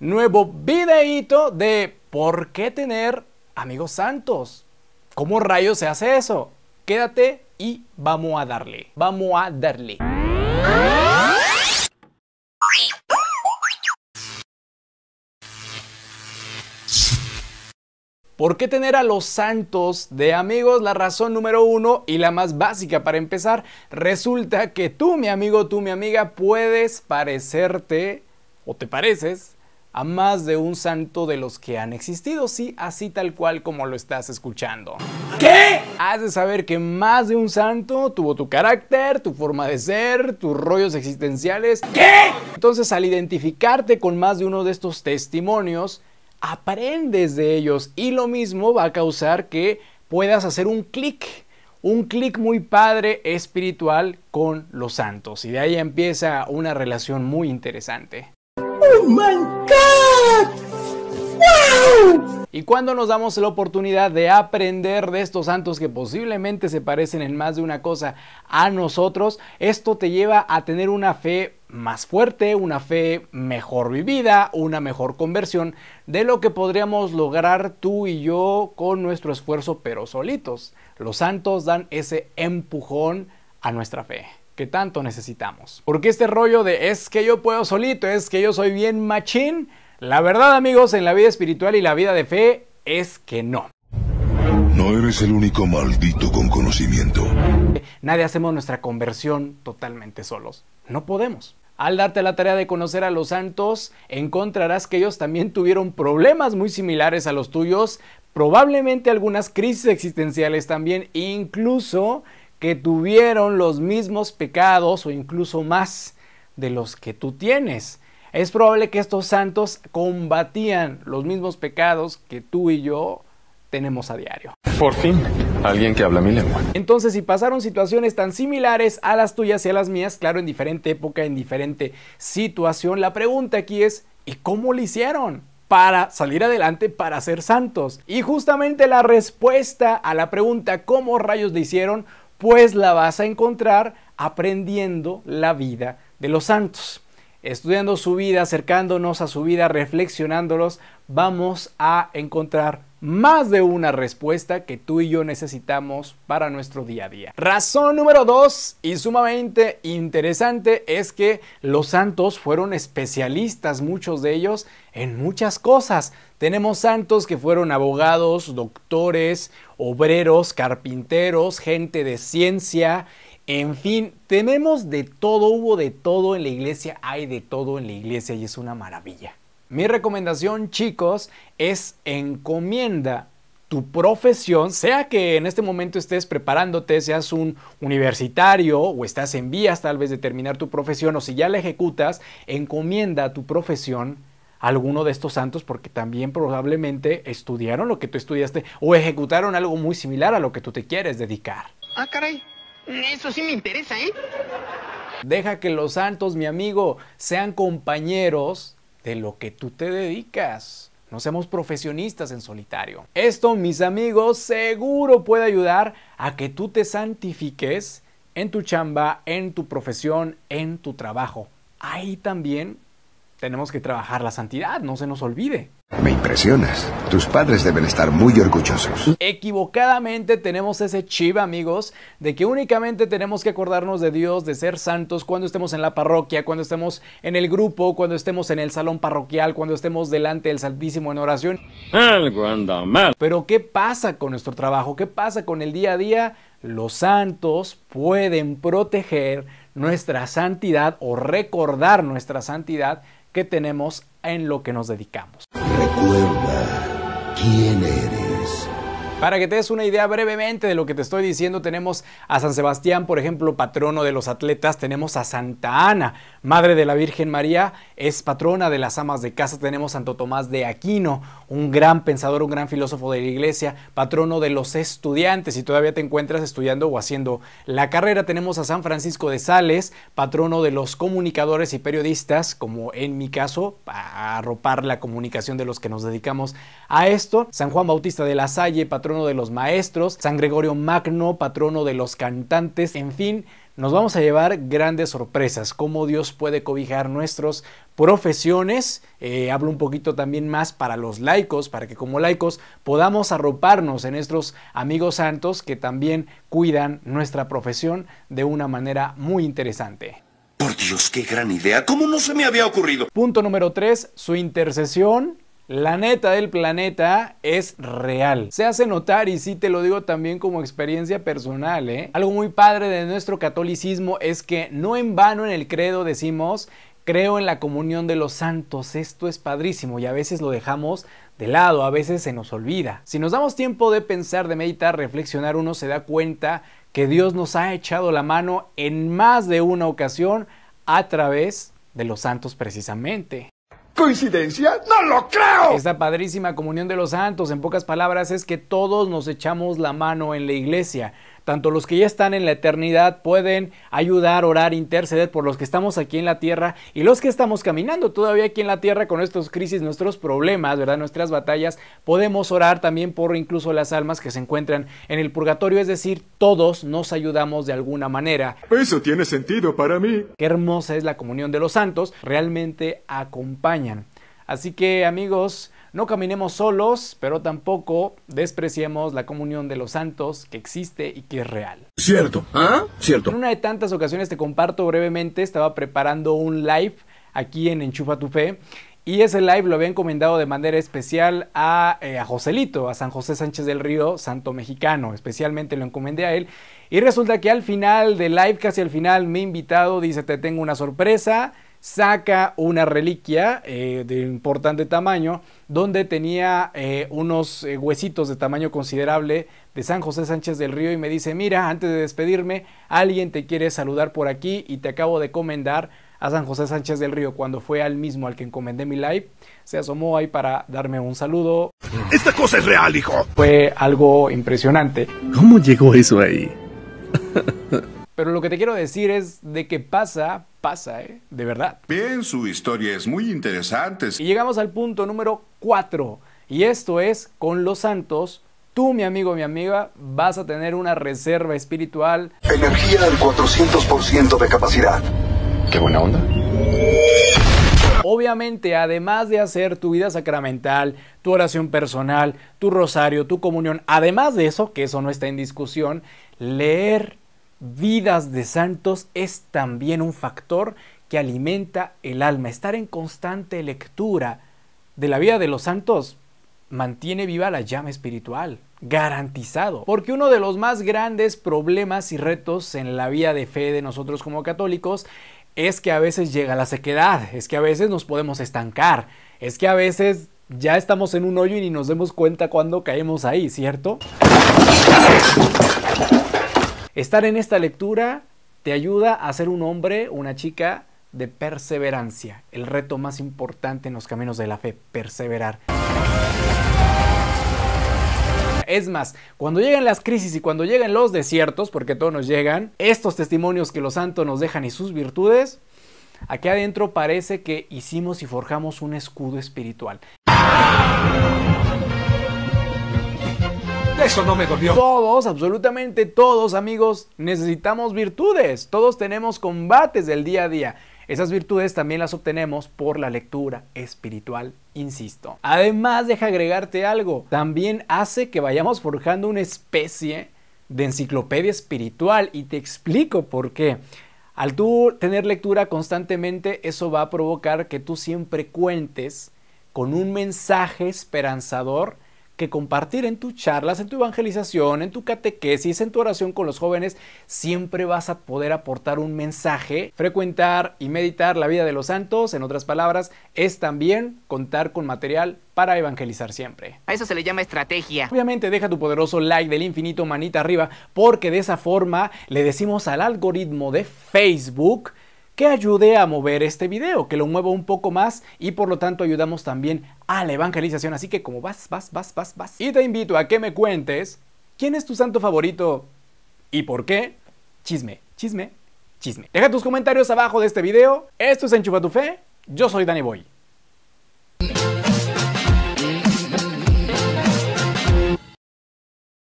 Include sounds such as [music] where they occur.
nuevo videíto de por qué tener amigos santos. ¿Cómo rayos se hace eso? Quédate y vamos a darle. Vamos a darle. ¿Por qué tener a los santos de amigos? La razón número uno y la más básica para empezar, resulta que tú, mi amigo, tú, mi amiga, puedes parecerte o te pareces a más de un santo de los que han existido, sí, así tal cual como lo estás escuchando. ¿Qué? Has de saber que más de un santo tuvo tu carácter, tu forma de ser, tus rollos existenciales. ¿Qué? Entonces al identificarte con más de uno de estos testimonios, aprendes de ellos y lo mismo va a causar que puedas hacer un clic un clic muy padre espiritual con los santos y de ahí empieza una relación muy interesante. ¿Y cuando nos damos la oportunidad de aprender de estos santos que posiblemente se parecen en más de una cosa a nosotros? Esto te lleva a tener una fe más fuerte, una fe mejor vivida, una mejor conversión de lo que podríamos lograr tú y yo con nuestro esfuerzo pero solitos. Los santos dan ese empujón a nuestra fe que tanto necesitamos. Porque este rollo de es que yo puedo solito, es que yo soy bien machín, la verdad amigos, en la vida espiritual y la vida de fe es que no. No eres el único maldito con conocimiento. Nadie hacemos nuestra conversión totalmente solos. No podemos. Al darte la tarea de conocer a los santos, encontrarás que ellos también tuvieron problemas muy similares a los tuyos, probablemente algunas crisis existenciales también, incluso que tuvieron los mismos pecados o incluso más de los que tú tienes. Es probable que estos santos combatían los mismos pecados que tú y yo tenemos a diario. Por fin, alguien que habla mi lengua. Entonces, si pasaron situaciones tan similares a las tuyas y a las mías, claro, en diferente época, en diferente situación, la pregunta aquí es, ¿y cómo lo hicieron? para salir adelante, para ser santos. Y justamente la respuesta a la pregunta ¿cómo rayos le hicieron? pues la vas a encontrar aprendiendo la vida de los santos. Estudiando su vida, acercándonos a su vida, reflexionándolos, vamos a encontrar más de una respuesta que tú y yo necesitamos para nuestro día a día. Razón número dos y sumamente interesante es que los santos fueron especialistas, muchos de ellos, en muchas cosas. Tenemos santos que fueron abogados, doctores, obreros, carpinteros, gente de ciencia, en fin, tenemos de todo, hubo de todo en la iglesia, hay de todo en la iglesia y es una maravilla. Mi recomendación, chicos, es encomienda tu profesión, sea que en este momento estés preparándote, seas un universitario o estás en vías tal vez de terminar tu profesión o si ya la ejecutas, encomienda tu profesión a alguno de estos santos porque también probablemente estudiaron lo que tú estudiaste o ejecutaron algo muy similar a lo que tú te quieres dedicar. Ah, caray. Eso sí me interesa, ¿eh? Deja que los santos, mi amigo, sean compañeros de lo que tú te dedicas. No seamos profesionistas en solitario. Esto, mis amigos, seguro puede ayudar a que tú te santifiques en tu chamba, en tu profesión, en tu trabajo. Ahí también tenemos que trabajar la santidad, no se nos olvide. Me impresionas. Tus padres deben estar muy orgullosos. Equivocadamente tenemos ese chip, amigos, de que únicamente tenemos que acordarnos de Dios, de ser santos cuando estemos en la parroquia, cuando estemos en el grupo, cuando estemos en el salón parroquial, cuando estemos delante del Santísimo en oración. Algo anda mal. Pero ¿qué pasa con nuestro trabajo? ¿Qué pasa con el día a día? Los santos pueden proteger nuestra santidad o recordar nuestra santidad que tenemos en lo que nos dedicamos. Recuerda quién eres. Para que te des una idea brevemente de lo que te estoy diciendo, tenemos a San Sebastián, por ejemplo, patrono de los atletas, tenemos a Santa Ana, madre de la Virgen María, es patrona de las amas de casa, tenemos a Santo Tomás de Aquino, un gran pensador, un gran filósofo de la iglesia, patrono de los estudiantes, si todavía te encuentras estudiando o haciendo la carrera, tenemos a San Francisco de Sales, patrono de los comunicadores y periodistas, como en mi caso, para arropar la comunicación de los que nos dedicamos a esto, San Juan Bautista de la Salle, patrono patrono de los maestros, San Gregorio Magno, patrono de los cantantes, en fin, nos vamos a llevar grandes sorpresas, cómo Dios puede cobijar nuestros profesiones. Eh, hablo un poquito también más para los laicos, para que como laicos podamos arroparnos en estos amigos santos que también cuidan nuestra profesión de una manera muy interesante. Por Dios, qué gran idea, ¿cómo no se me había ocurrido? Punto número 3, su intercesión la neta del planeta es real. Se hace notar y sí te lo digo también como experiencia personal, ¿eh? Algo muy padre de nuestro catolicismo es que no en vano en el credo decimos creo en la comunión de los santos, esto es padrísimo y a veces lo dejamos de lado, a veces se nos olvida. Si nos damos tiempo de pensar, de meditar, reflexionar, uno se da cuenta que Dios nos ha echado la mano en más de una ocasión a través de los santos precisamente. ¿Coincidencia? No lo creo. Esta padrísima comunión de los santos, en pocas palabras, es que todos nos echamos la mano en la iglesia tanto los que ya están en la eternidad pueden ayudar, orar, interceder por los que estamos aquí en la tierra y los que estamos caminando todavía aquí en la tierra con estos crisis, nuestros problemas, ¿verdad? Nuestras batallas, podemos orar también por incluso las almas que se encuentran en el purgatorio, es decir, todos nos ayudamos de alguna manera. Eso tiene sentido para mí. Qué hermosa es la comunión de los santos, realmente acompañan. Así que amigos, no caminemos solos, pero tampoco despreciemos la comunión de los santos que existe y que es real. Cierto, ¿ah? Cierto. En una de tantas ocasiones te comparto brevemente, estaba preparando un live aquí en Enchufa tu Fe y ese live lo había encomendado de manera especial a, eh, a, Joselito, a San José Sánchez del Río, santo mexicano. Especialmente lo encomendé a él. Y resulta que al final del live, casi al final, mi invitado dice, te tengo una sorpresa saca una reliquia eh, de importante tamaño, donde tenía eh, unos eh, huesitos de tamaño considerable de San José Sánchez del Río y me dice, mira, antes de despedirme, alguien te quiere saludar por aquí y te acabo de comendar a San José Sánchez del Río cuando fue al mismo al que encomendé mi live. Se asomó ahí para darme un saludo. Esta cosa es real, hijo. Fue algo impresionante. ¿Cómo llegó eso ahí? [laughs] Pero lo que te quiero decir es de que pasa, pasa, ¿eh? De verdad. Bien, su historia es muy interesante. Y llegamos al punto número 4. Y esto es, con los santos, tú, mi amigo, mi amiga, vas a tener una reserva espiritual. Energía al 400% de capacidad. Qué buena onda. Obviamente, además de hacer tu vida sacramental, tu oración personal, tu rosario, tu comunión, además de eso, que eso no está en discusión, leer vidas de santos es también un factor que alimenta el alma. Estar en constante lectura de la vida de los santos mantiene viva la llama espiritual, garantizado. Porque uno de los más grandes problemas y retos en la vida de fe de nosotros como católicos es que a veces llega la sequedad, es que a veces nos podemos estancar, es que a veces ya estamos en un hoyo y ni nos demos cuenta cuando caemos ahí, ¿cierto? Estar en esta lectura te ayuda a ser un hombre, una chica de perseverancia, el reto más importante en los caminos de la fe, perseverar. Es más, cuando llegan las crisis y cuando llegan los desiertos, porque todos nos llegan, estos testimonios que los santos nos dejan y sus virtudes, aquí adentro parece que hicimos y forjamos un escudo espiritual eso no me dolió. Todos, absolutamente todos, amigos, necesitamos virtudes. Todos tenemos combates del día a día. Esas virtudes también las obtenemos por la lectura espiritual, insisto. Además, deja agregarte algo. También hace que vayamos forjando una especie de enciclopedia espiritual y te explico por qué. Al tú tener lectura constantemente, eso va a provocar que tú siempre cuentes con un mensaje esperanzador que compartir en tus charlas, en tu evangelización, en tu catequesis, en tu oración con los jóvenes, siempre vas a poder aportar un mensaje. Frecuentar y meditar la vida de los santos, en otras palabras, es también contar con material para evangelizar siempre. A eso se le llama estrategia. Obviamente deja tu poderoso like del infinito manita arriba, porque de esa forma le decimos al algoritmo de Facebook, que ayude a mover este video, que lo mueva un poco más y por lo tanto ayudamos también a la evangelización. Así que como vas, vas, vas, vas, vas. Y te invito a que me cuentes quién es tu santo favorito y por qué. Chisme, chisme, chisme. Deja tus comentarios abajo de este video. Esto es Enchufa tu Fe. Yo soy Dani Boy.